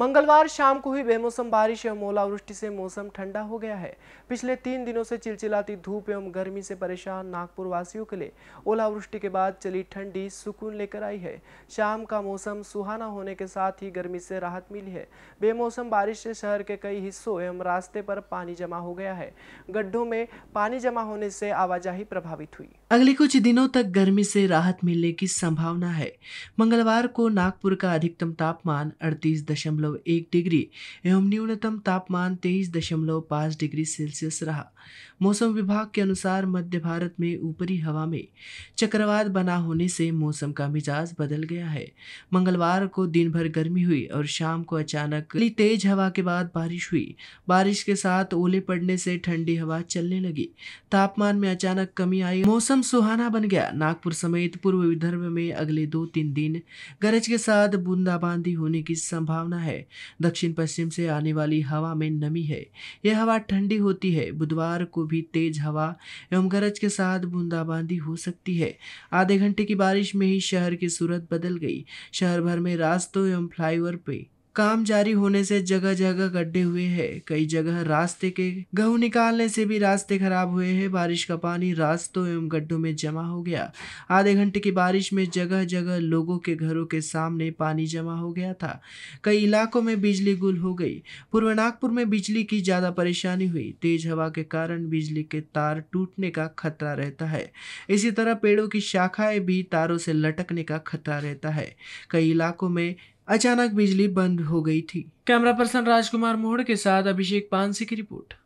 मंगलवार शाम को हुई बेमौसम बारिश एवं ओलावृष्टि से मौसम ठंडा हो गया है पिछले तीन दिनों से चिलचिलाती धूप एवं गर्मी से परेशान नागपुर वासियों के लिए ओलावृष्टि के बाद चली ठंडी सुकून लेकर आई है शाम का मौसम सुहाना होने के साथ ही गर्मी से राहत मिली है बेमौसम बारिश से शहर के कई हिस्सों एवं रास्ते पर पानी जमा हो गया है गड्ढों में पानी जमा होने से आवाजाही प्रभावित हुई अगले कुछ दिनों तक गर्मी से राहत मिलने की संभावना है मंगलवार को नागपुर का अधिकतम तापमान अड़तीस दशमलव दशमलव एक डिग्री एवं न्यूनतम तापमान तेईस दशमलव पाँच डिग्री सेल्सियस रहा मौसम विभाग के अनुसार मध्य भारत में ऊपरी हवा में चक्रवात बना होने से मौसम का मिजाज बदल गया है मंगलवार को दिन भर गर्मी हुई और शाम को अचानक तेज हवा के बाद बारिश हुई बारिश के साथ ओले पड़ने से ठंडी हवा चलने लगी तापमान में अचानक कमी आई मौसम सुहाना बन गया नागपुर समेत पूर्व विदर्भ में अगले दो तीन दिन गरज के साथ बूंदाबांदी होने की संभावना है है दक्षिण पश्चिम से आने वाली हवा में नमी है यह हवा ठंडी होती है बुधवार को भी तेज हवा एवं गरज के साथ बूंदाबांदी हो सकती है आधे घंटे की बारिश में ही शहर की सूरत बदल गई शहर भर में रास्तों एवं फ्लाईओवर पे काम जारी होने से जगह जगह गड्ढे हुए हैं कई जगह रास्ते के गेहूं निकालने से भी रास्ते खराब हुए हैं बारिश का पानी रास्तों एवं गड्ढों में जमा हो गया आधे घंटे की बारिश में जगह जगह लोगों के घरों के सामने पानी जमा हो गया था कई इलाकों में बिजली गुल हो गई पूर्व नागपुर में बिजली की ज़्यादा परेशानी हुई तेज हवा के कारण बिजली के तार टूटने का खतरा रहता है इसी तरह पेड़ों की शाखाएं भी तारों से लटकने का खतरा रहता है कई इलाकों में अचानक बिजली बंद हो गई थी कैमरा पर्सन राजकुमार मोहड़ के साथ अभिषेक पानसी की रिपोर्ट